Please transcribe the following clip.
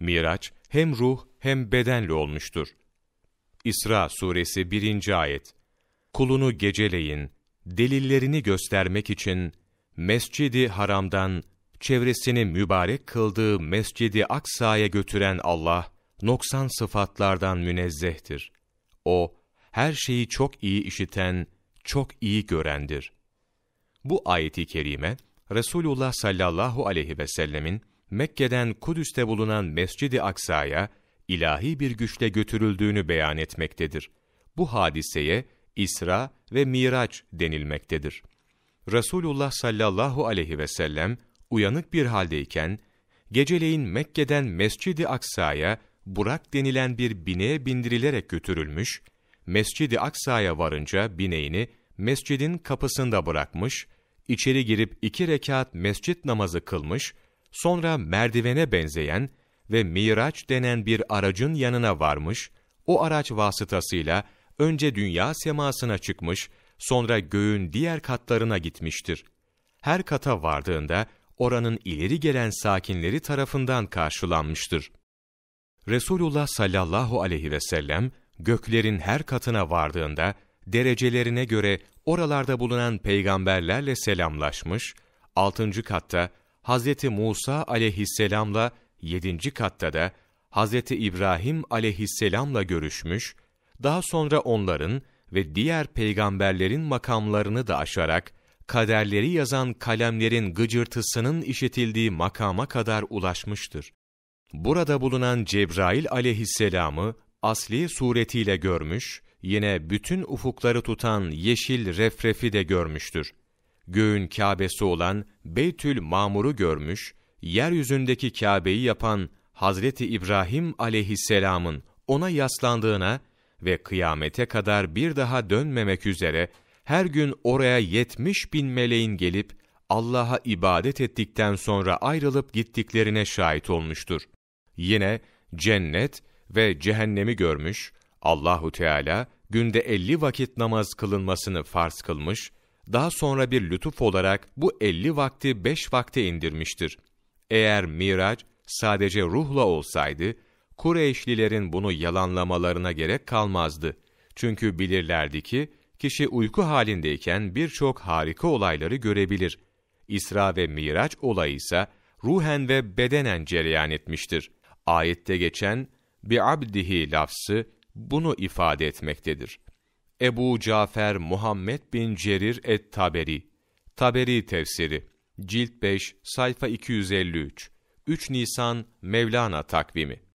Miraç hem ruh hem bedenli olmuştur. İsra suresi 1. ayet Kulunu geceleyin, delillerini göstermek için Mescidi Haram'dan çevresini mübarek kıldığı Mescidi Aksa'ya götüren Allah, noksan sıfatlardan münezzehtir. O, her şeyi çok iyi işiten, çok iyi görendir. Bu ayeti kerime, Resulullah sallallahu aleyhi ve sellemin, Mekke'den Kudüs'te bulunan Mescid-i Aksa'ya ilahi bir güçle götürüldüğünü beyan etmektedir. Bu hadiseye İsra ve Miraç denilmektedir. Resulullah sallallahu aleyhi ve sellem uyanık bir haldeyken, geceleyin Mekke'den Mescid-i Aksa'ya Burak denilen bir bineğe bindirilerek götürülmüş, Mescid-i Aksa'ya varınca bineğini mescidin kapısında bırakmış, içeri girip iki rekat mescit namazı kılmış Sonra merdivene benzeyen ve miraç denen bir aracın yanına varmış, o araç vasıtasıyla önce dünya semasına çıkmış, sonra göğün diğer katlarına gitmiştir. Her kata vardığında oranın ileri gelen sakinleri tarafından karşılanmıştır. Resulullah sallallahu aleyhi ve sellem göklerin her katına vardığında derecelerine göre oralarda bulunan peygamberlerle selamlaşmış, altıncı katta Hz. Musa aleyhisselamla yedinci katta da Hz. İbrahim aleyhisselamla görüşmüş, daha sonra onların ve diğer peygamberlerin makamlarını da aşarak, kaderleri yazan kalemlerin gıcırtısının işitildiği makama kadar ulaşmıştır. Burada bulunan Cebrail aleyhisselamı asli suretiyle görmüş, yine bütün ufukları tutan yeşil refrefi de görmüştür göğün Kâbesi olan Beytül Mamur'u görmüş, yeryüzündeki Kâbe'yi yapan Hazreti İbrahim aleyhisselamın ona yaslandığına ve kıyamete kadar bir daha dönmemek üzere her gün oraya yetmiş bin meleğin gelip Allah'a ibadet ettikten sonra ayrılıp gittiklerine şahit olmuştur. Yine cennet ve cehennemi görmüş, Allahu Teala günde elli vakit namaz kılınmasını farz kılmış daha sonra bir lütuf olarak bu elli vakti beş vakte indirmiştir. Eğer miraç sadece ruhla olsaydı, Kureyşlilerin bunu yalanlamalarına gerek kalmazdı. Çünkü bilirlerdi ki, kişi uyku halindeyken birçok harika olayları görebilir. İsra ve Miraç olayı ise ruhen ve bedenen cereyan etmiştir. Ayette geçen bir abdihi lafzı bunu ifade etmektedir. Ebu Cafer Muhammed bin Cerir et-Taberi. Taberi tefsiri. Cilt 5, sayfa 253. 3 Nisan Mevlana takvimi.